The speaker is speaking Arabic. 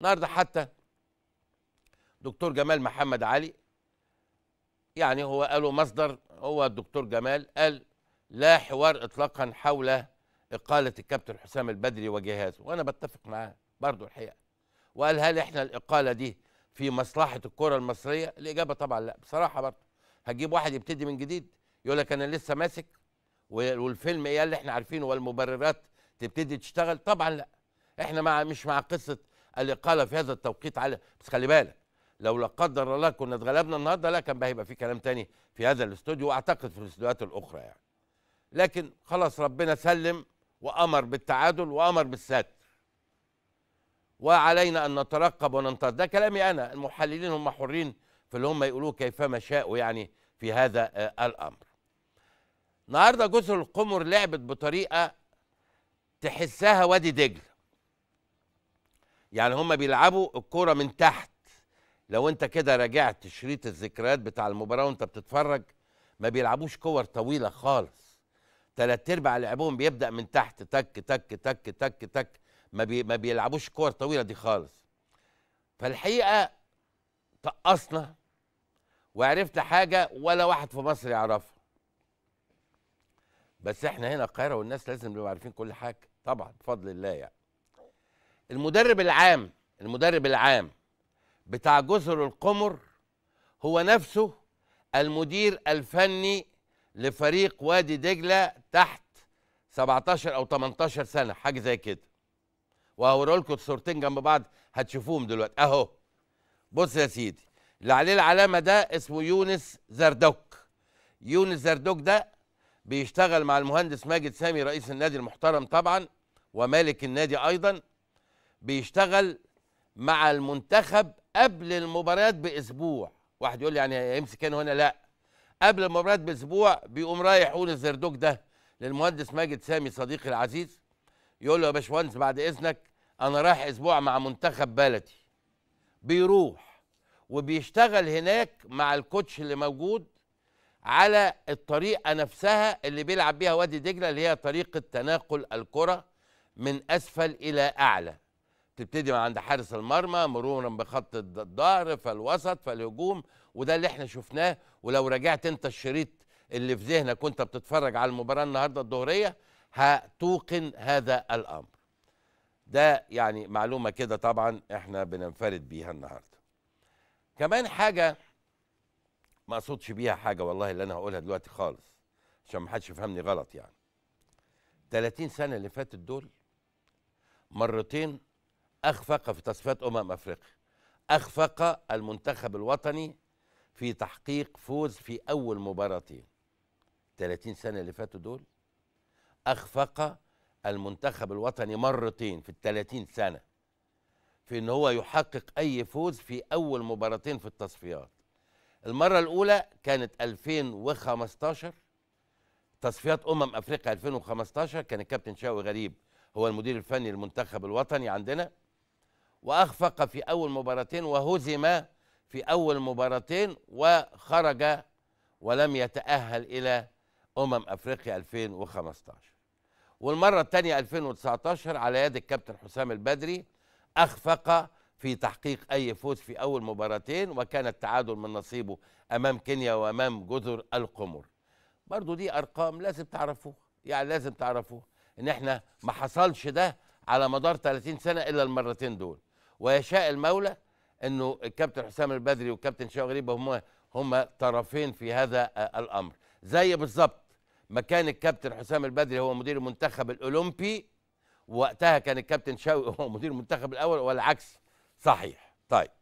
النهارده حتى دكتور جمال محمد علي يعني هو قالوا مصدر هو الدكتور جمال قال لا حوار اطلاقا حول اقاله الكابتن حسام البدري وجهازه وانا بتفق معاه برضه الحقيقه وقال هل احنا الاقاله دي في مصلحه الكره المصريه الاجابه طبعا لا بصراحه برضه هتجيب واحد يبتدي من جديد يقول لك انا لسه ماسك والفيلم ايه اللي احنا عارفينه والمبررات تبتدي تشتغل طبعا لا احنا مع مش مع قصه الاقاله في هذا التوقيت على بس خلي بالك لو لا قدر الله كنا اتغلبنا النهارده لا كان بقى هيبقى في كلام تاني في هذا الاستوديو واعتقد في الاستوديوهات الاخرى يعني لكن خلاص ربنا سلم وامر بالتعادل وامر بالستر وعلينا ان نترقب وننتظر ده كلامي انا المحللين هم حرين في اللي هم يقولوه كيفما شاءوا يعني في هذا آه، الامر النهارده جزر القمر لعبت بطريقه تحسها وادي دجل يعني هما بيلعبوا الكوره من تحت لو انت كده راجعت شريط الذكريات بتاع المباراه وانت بتتفرج ما بيلعبوش كور طويله خالص تلات ارباع لعبهم بيبدا من تحت تك تك تك تك تك ما بي ما بيلعبوش كور طويله دي خالص فالحقيقه طقصنا وعرفت حاجه ولا واحد في مصر يعرفها بس احنا هنا القاهره والناس لازم نبقى عارفين كل حاجه طبعا بفضل الله يعني المدرب العام المدرب العام بتاع جزر القمر هو نفسه المدير الفني لفريق وادي دجله تحت 17 او 18 سنه حاجه زي كده وهوري لكم الصورتين جنب بعض هتشوفوهم دلوقتي اهو بص يا سيدي اللي عليه العلامه ده اسمه يونس زردوك يونس زردوك ده بيشتغل مع المهندس ماجد سامي رئيس النادي المحترم طبعا ومالك النادي ايضا بيشتغل مع المنتخب قبل المباريات باسبوع واحد يقول لي يعني هيمسك هنا هنا لا قبل المباريات باسبوع بيقوم رايح يقول الزردوك ده للمهندس ماجد سامي صديقي العزيز يقول له يا باشمهندس بعد اذنك انا رايح اسبوع مع منتخب بلدي بيروح وبيشتغل هناك مع الكوتش اللي موجود على الطريقه نفسها اللي بيلعب بيها وادي دجله اللي هي طريقه تناقل الكره من اسفل الى اعلى تبتدي من عند حارس المرمى مرورا بخط الظهر فالوسط فالهجوم وده اللي احنا شفناه ولو رجعت انت الشريط اللي في ذهنك وانت بتتفرج على المباراه النهارده الظهريه هتوقن هذا الامر. ده يعني معلومه كده طبعا احنا بننفرد بيها النهارده. كمان حاجه ما اقصدش بيها حاجه والله اللي انا هقولها دلوقتي خالص عشان ما حدش يفهمني غلط يعني. 30 سنه اللي فاتت دول مرتين أخفق في تصفيات أمم أفريقيا أخفق المنتخب الوطني في تحقيق فوز في أول مباراتين 30 سنة اللي فاتوا دول أخفق المنتخب الوطني مرتين في ال 30 سنة في إن هو يحقق أي فوز في أول مباراتين في التصفيات المرة الأولى كانت 2015 تصفيات أمم أفريقيا 2015 كان الكابتن شاوي غريب هو المدير الفني للمنتخب الوطني عندنا وأخفق في أول مباراتين وهزم في أول مباراتين وخرج ولم يتأهل إلى أمم أفريقيا 2015 والمرة الثانية 2019 على يد الكابتن حسام البدري أخفق في تحقيق أي فوز في أول مباراتين وكان التعادل من نصيبه أمام كينيا وأمام جزر القمر برضو دي أرقام لازم تعرفوها يعني لازم تعرفوها إن إحنا ما حصلش ده على مدار 30 سنة إلا المرتين دول ويشاء المولى انه الكابتن حسام البدري والكابتن شوقي غريب هم هم طرفين في هذا آه، الامر زي بالظبط ما كان الكابتن حسام البدري هو مدير المنتخب الاولمبي وقتها كان الكابتن شوقي هو مدير المنتخب الاول والعكس صحيح طيب